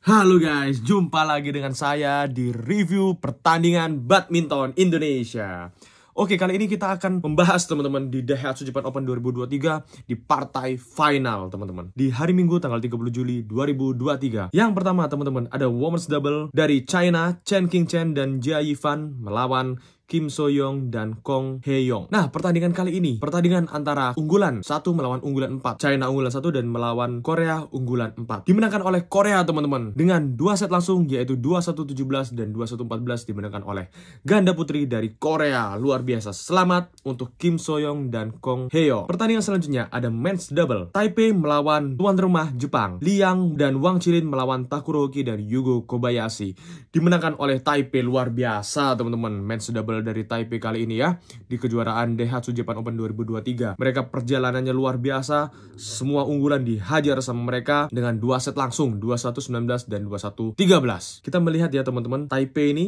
Halo guys, jumpa lagi dengan saya di review pertandingan badminton Indonesia. Oke, kali ini kita akan membahas teman-teman di Daihatsu Japan Open 2023 di partai final, teman-teman. Di hari Minggu tanggal 30 Juli 2023. Yang pertama, teman-teman, ada women's double dari China, Chen King Chen dan Jia Yifan melawan Kim So-young dan Kong Hye-yong. Nah, pertandingan kali ini, pertandingan antara unggulan 1 melawan unggulan 4, China unggulan 1 dan melawan Korea unggulan 4. Dimenangkan oleh Korea, teman-teman, dengan dua set langsung yaitu belas dan belas dimenangkan oleh ganda putri dari Korea. Luar biasa. Selamat untuk Kim So-young dan Kong Hye-yong. Pertandingan selanjutnya ada men's double. Taipei melawan tuan rumah Jepang, Liang dan Wang Chilin melawan Takuroki dan Yugo Kobayashi. Dimenangkan oleh Taipei luar biasa, teman-teman. Men's double dari Taipei kali ini ya di kejuaraan Daihatsu Japan Open 2023. Mereka perjalanannya luar biasa, semua unggulan dihajar sama mereka dengan dua set langsung 21-19 dan 21-13. Kita melihat ya teman-teman, Taipei ini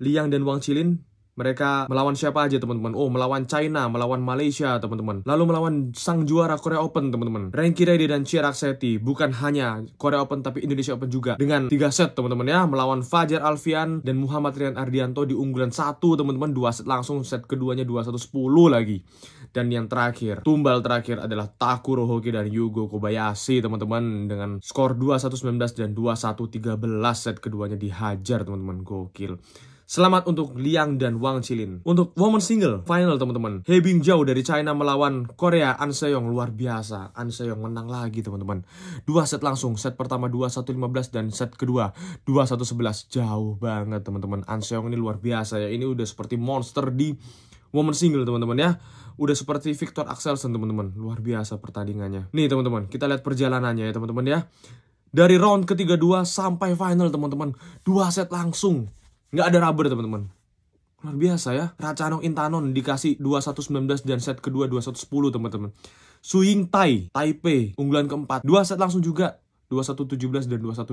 Liang dan Wang Chilin mereka melawan siapa aja teman-teman oh melawan China melawan Malaysia teman-teman lalu melawan sang juara Korea Open teman-teman Ranky Redi dan Chirag Seti bukan hanya Korea Open tapi Indonesia Open juga dengan tiga set teman-teman ya melawan Fajar Alfian dan Muhammad Rian Ardianto di unggulan satu teman-teman dua set langsung set keduanya dua satu sepuluh lagi dan yang terakhir tumbal terakhir adalah Takuro Hoki dan Yugo Kobayashi teman-teman dengan skor 2-1 19 dan 2-1 13 set keduanya dihajar teman-teman gokil Selamat untuk Liang dan Wang Chilin. Untuk woman single final teman-teman. He Bing jauh dari China melawan Korea An Seong luar biasa. An Seong menang lagi teman-teman. Dua set langsung. Set pertama 2-1-15 dan set kedua 2-1-11. Jauh banget teman-teman. An Seong ini luar biasa ya. Ini udah seperti monster di woman single teman-teman ya udah seperti Victor Axelsen teman-teman luar biasa pertandingannya nih teman-teman kita lihat perjalanannya ya teman-teman ya dari round ketiga dua sampai final teman-teman dua set langsung nggak ada rubber teman-teman luar biasa ya Racano Intanon dikasih 2119 dan set kedua 2110 teman-teman Suying Tai Taipei unggulan keempat dua set langsung juga 2117 dan 2112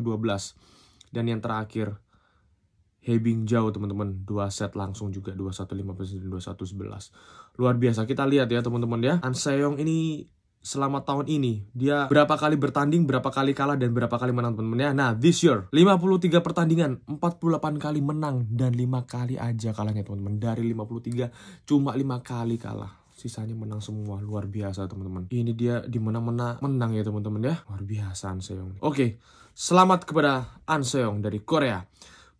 dan yang terakhir Hebing jauh teman-teman dua set langsung juga 2115 dan 2111 luar biasa kita lihat ya teman-teman ya anseong ini selama tahun ini. Dia berapa kali bertanding, berapa kali kalah, dan berapa kali menang teman-teman ya. Nah, this year, 53 pertandingan, 48 kali menang, dan 5 kali aja kalahnya teman-teman. Dari 53, cuma 5 kali kalah sisanya menang semua luar biasa teman-teman ini dia dimana-mana menang ya teman-teman ya luar biasa anseong oke selamat kepada anseong dari Korea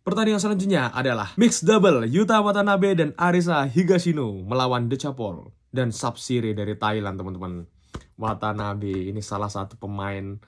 Pertandingan selanjutnya adalah Mix double Yuta Watanabe dan Arisa Higashino melawan The Chapol dan Sapsire dari Thailand teman-teman. Watanabe ini salah satu pemain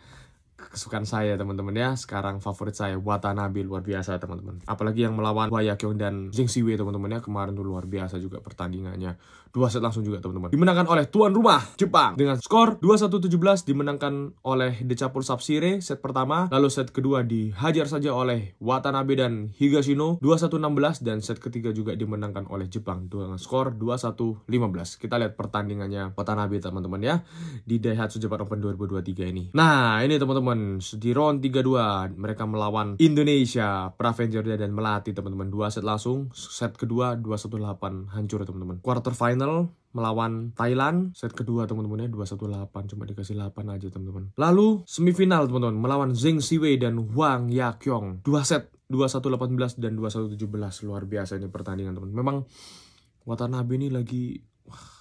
kesukaan saya teman-teman ya sekarang favorit saya Watanabe luar biasa teman-teman apalagi yang melawan Wayakyong dan Jing Siwei teman-teman ya kemarin tuh luar biasa juga pertandingannya dua set langsung juga teman-teman dimenangkan oleh tuan rumah Jepang dengan skor 21-17 dimenangkan oleh Decapul Sapsire set pertama lalu set kedua dihajar saja oleh Watanabe dan Higashino 1 16 dan set ketiga juga dimenangkan oleh Jepang dengan skor 21-15 kita lihat pertandingannya Watanabe teman-teman ya di Daihatsu Japan Open 2023 ini nah ini teman-teman Moments di round 32 mereka melawan Indonesia Praven Jordan dan Melati teman-teman dua set langsung set kedua 218 hancur teman-teman quarter final melawan Thailand set kedua teman-temannya 218 cuma dikasih 8 aja teman-teman lalu semifinal teman-teman melawan Zheng Siwei dan Wang Yakyong dua set 2118 dan 2117 luar biasa ini pertandingan teman memang Watanabe ini lagi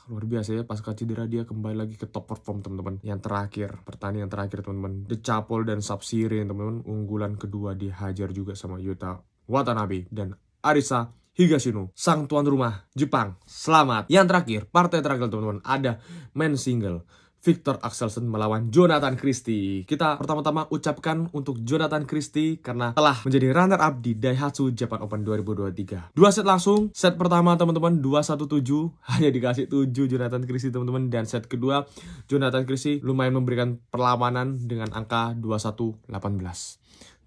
luar biasa ya pas cedera dia kembali lagi ke top perform teman-teman. Yang terakhir, pertandingan terakhir teman-teman. The Chapel dan Sabsirin teman-teman. Unggulan kedua dihajar juga sama Yuta Watanabe dan Arisa Higashino, sang tuan rumah Jepang. Selamat. Yang terakhir, partai terakhir teman-teman ada men single Victor Axelsen melawan Jonathan Christie. Kita pertama-tama ucapkan untuk Jonathan Christie karena telah menjadi runner-up di Daihatsu Japan Open 2023. Dua set langsung, set pertama teman-teman 2-1-7, hanya dikasih 7 Jonathan Christie teman-teman. Dan set kedua, Jonathan Christie lumayan memberikan perlawanan dengan angka 21-18.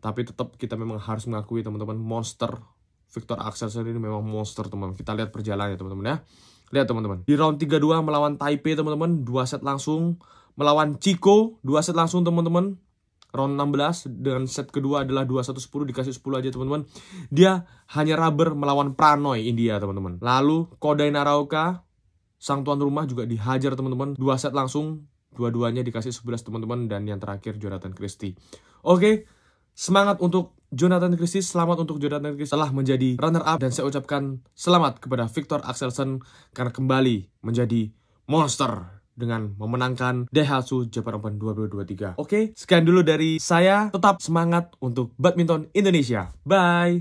Tapi tetap kita memang harus mengakui teman-teman monster Victor Axelsen ini memang monster teman. Kita lihat perjalanannya teman-teman ya. Lihat teman-teman. Di round 3-2 melawan Taipei teman-teman. 2 set langsung. Melawan Chico. 2 set langsung teman-teman. Round 16 dengan set kedua adalah 2110 dikasih 10 aja teman-teman. Dia hanya rubber melawan Pranoy India teman-teman. Lalu Kodai Narauka sang tuan rumah juga dihajar teman-teman. 2 set langsung dua-duanya dikasih 11 teman-teman dan yang terakhir Jonathan Christie. Oke, semangat untuk Jonathan Christie, selamat untuk Jonathan Christie telah menjadi runner-up dan saya ucapkan selamat kepada Victor Axelsen karena kembali menjadi monster dengan memenangkan Daihatsu Japan Open 2023. Oke, sekian dulu dari saya. Tetap semangat untuk badminton Indonesia. Bye!